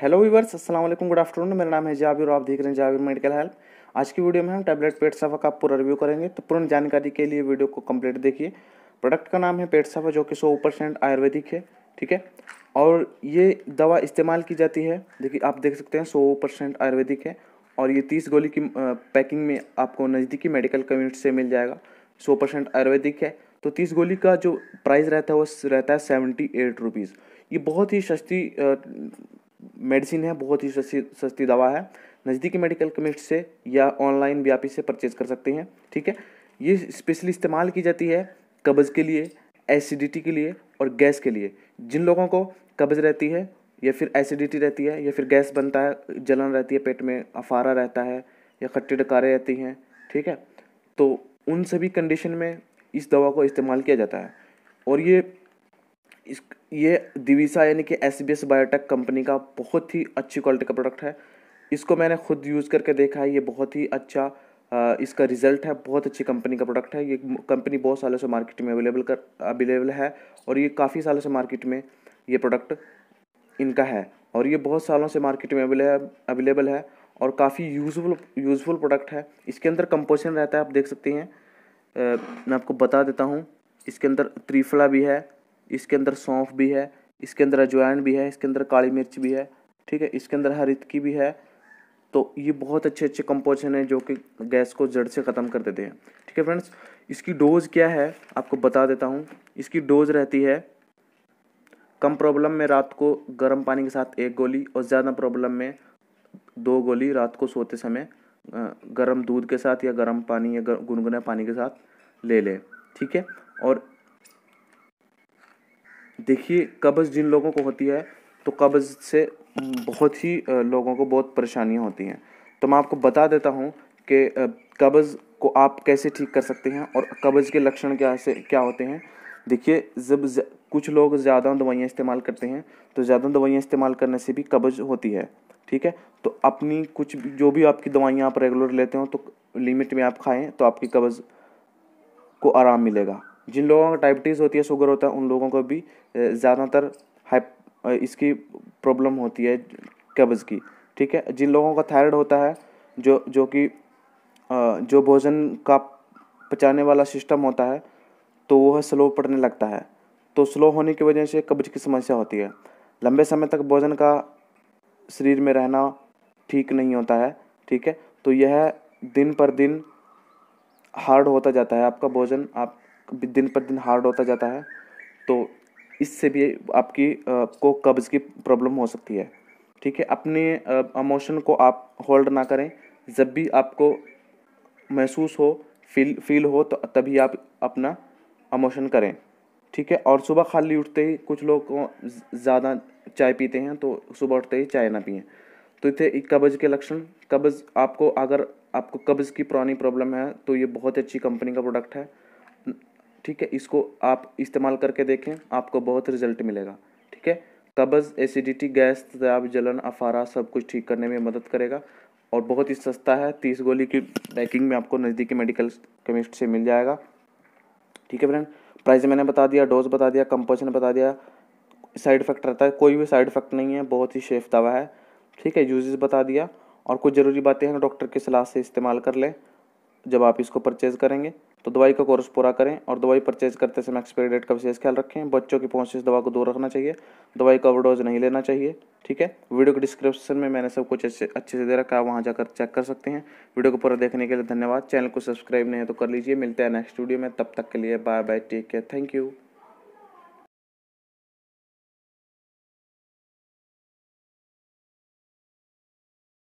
hello viewers असल good afternoon मेरा नाम है जाविर और आप देख रहे हैं जाविर मेडिकल हेल्प आज की वीडियो में हम टैबलेट पेट सफ़ा का पूरा रिव्यू करेंगे तो पूर्ण जानकारी के लिए वीडियो को कंप्लीट देखिए प्रोडक्ट का नाम है पेट सफ़ा जो कि सौ परसेंट आयुर्वेदिक है ठीक है और ये दवा इस्तेमाल की जाती है देखिए आप देख सकते हैं सौ परसेंट आयुर्वेदिक है और ये तीस गोली की पैकिंग में आपको नज़दीकी मेडिकल कम्यूनिटी से मिल जाएगा सौ परसेंट आयुर्वेदिक है तो तीस गोली का जो प्राइस रहता है वो रहता है सेवेंटी एट रुपीज़ ये बहुत ही सस्ती मेडिसिन है बहुत ही सस्ती सस्ती दवा है नज़दीकी मेडिकल कमिस्ट से या ऑनलाइन व्यापी से परचेज कर सकते हैं ठीक है ये स्पेशली इस्तेमाल की जाती है कब्ज़ के लिए एसिडिटी के लिए और गैस के लिए जिन लोगों को कब्ज़ रहती है या फिर एसिडिटी रहती है या फिर गैस बनता है जलन रहती है पेट में अफारा रहता है या खट्टी डकारें रहती हैं ठीक है तो उन सभी कंडीशन में इस दवा को इस्तेमाल किया जाता है और ये इस ये दिविसा यानी कि S B S biotech company का बहुत ही अच्छी क्वालिटी का प्रोडक्ट है इसको मैंने खुद यूज़ करके देखा है ये बहुत ही अच्छा इसका रिज़ल्ट है बहुत अच्छी कंपनी का प्रोडक्ट है ये कंपनी बहुत सालों से मार्केट में अवेलेबल कर अवेलेबल है और ये काफ़ी सालों से मार्केट में ये प्रोडक्ट इनका है और ये बहुत सालों से मार्केट में अवेलेबल है और काफ़ी यूजफुल यूज़फुल प्रोडक्ट है इसके अंदर कंपोजिशन रहता है आप देख सकते हैं मैं आपको बता देता हूँ इसके अंदर त्रिफला भी है इसके अंदर सौंफ भी है इसके अंदर अजवाइन भी है इसके अंदर काली मिर्च भी है ठीक है इसके अंदर हरित की भी है तो ये बहुत अच्छे अच्छे कंपोजिशन है जो कि गैस को जड़ से ख़त्म कर देते हैं ठीक है फ्रेंड्स इसकी डोज़ क्या है आपको बता देता हूँ इसकी डोज़ रहती है कम प्रॉब्लम में रात को गर्म पानी के साथ एक गोली और ज़्यादा प्रॉब्लम में दो गोली रात को सोते समय गर्म दूध के साथ या गर्म पानी या गुनगुने पानी के साथ ले लें ठीक है और देखिए कब्ज़ जिन लोगों को होती है तो कब्ज़ से बहुत ही लोगों को बहुत परेशानियाँ होती हैं तो मैं आपको बता देता हूँ कि कब्ज़ को आप कैसे ठीक कर सकते हैं और कब्ज़ के लक्षण क्या से क्या होते हैं देखिए जब कुछ लोग ज़्यादा दवाइयाँ इस्तेमाल करते हैं तो ज़्यादा दवाइयाँ इस्तेमाल करने से भी कब्ज़ होती है ठीक है तो अपनी कुछ जो भी आपकी दवाइयाँ आप रेगुलर लेते हो तो लिमिट में आप खाएँ तो आपकी कब्ज़ को आराम मिलेगा जिन लोगों का डायबिटीज़ होती है शुगर होता है उन लोगों को भी ज़्यादातर हाइप इसकी प्रॉब्लम होती है कब्ज़ की ठीक है जिन लोगों का थायराइड होता है जो जो कि जो भोजन का पचाने वाला सिस्टम होता है तो वह स्लो पड़ने लगता है तो स्लो होने की वजह से कब्ज की समस्या होती है लंबे समय तक भोजन का शरीर में रहना ठीक नहीं होता है ठीक है तो यह दिन पर दिन हार्ड होता जाता है आपका भोजन आप दिन पर दिन हार्ड होता जाता है तो इससे भी आपकी आपको कब्ज़ की प्रॉब्लम हो सकती है ठीक है अपने इमोशन को आप होल्ड ना करें जब भी आपको महसूस हो फील फील हो तो तभी आप अपना इमोशन करें ठीक है और सुबह खाली उठते ही कुछ लोग ज़्यादा चाय पीते हैं तो सुबह उठते ही चाय ना पिए तो इतने कब्ज़ के लक्षण कब्ज़ आपको अगर आपको कब्ज़ की पुरानी प्रॉब्लम है तो ये बहुत अच्छी कंपनी का प्रोडक्ट है ठीक है इसको आप इस्तेमाल करके देखें आपको बहुत रिजल्ट मिलेगा ठीक है कब्ज़ एसिडिटी गैस तजाब जलन अफारा सब कुछ ठीक करने में मदद करेगा और बहुत ही सस्ता है तीस गोली की पैकिंग में आपको नज़दीकी मेडिकल केमिस्ट से मिल जाएगा ठीक है फ्रेंड प्राइस मैंने बता दिया डोज बता दिया कंपोजिशन बता दिया साइड इफेक्ट रहता है कोई भी साइड इफेक्ट नहीं है बहुत ही सेफ दवा है ठीक है यूजेस बता दिया और कुछ ज़रूरी बातें हैं डॉक्टर की सलाह से इस्तेमाल कर लें जब आप इसको परचेज़ करेंगे तो दवाई का कोर्स पूरा करें और दवाई परचेज़ करते समय एक्सपायरी डेट का विशेष ख्याल रखें बच्चों की पहुंच से इस दवा को दूर रखना चाहिए दवाई का ओवरडोज नहीं लेना चाहिए ठीक है वीडियो के डिस्क्रिप्शन में मैंने सब कुछ अच्छे अच्छे से दे रखा है आप वहाँ जाकर चेक कर सकते हैं वीडियो को पूरा देखने के लिए धन्यवाद चैनल को सब्सक्राइब नहीं है तो कर लीजिए मिलते हैं नेक्स्ट वीडियो में तब तक के लिए bye bye take care thank you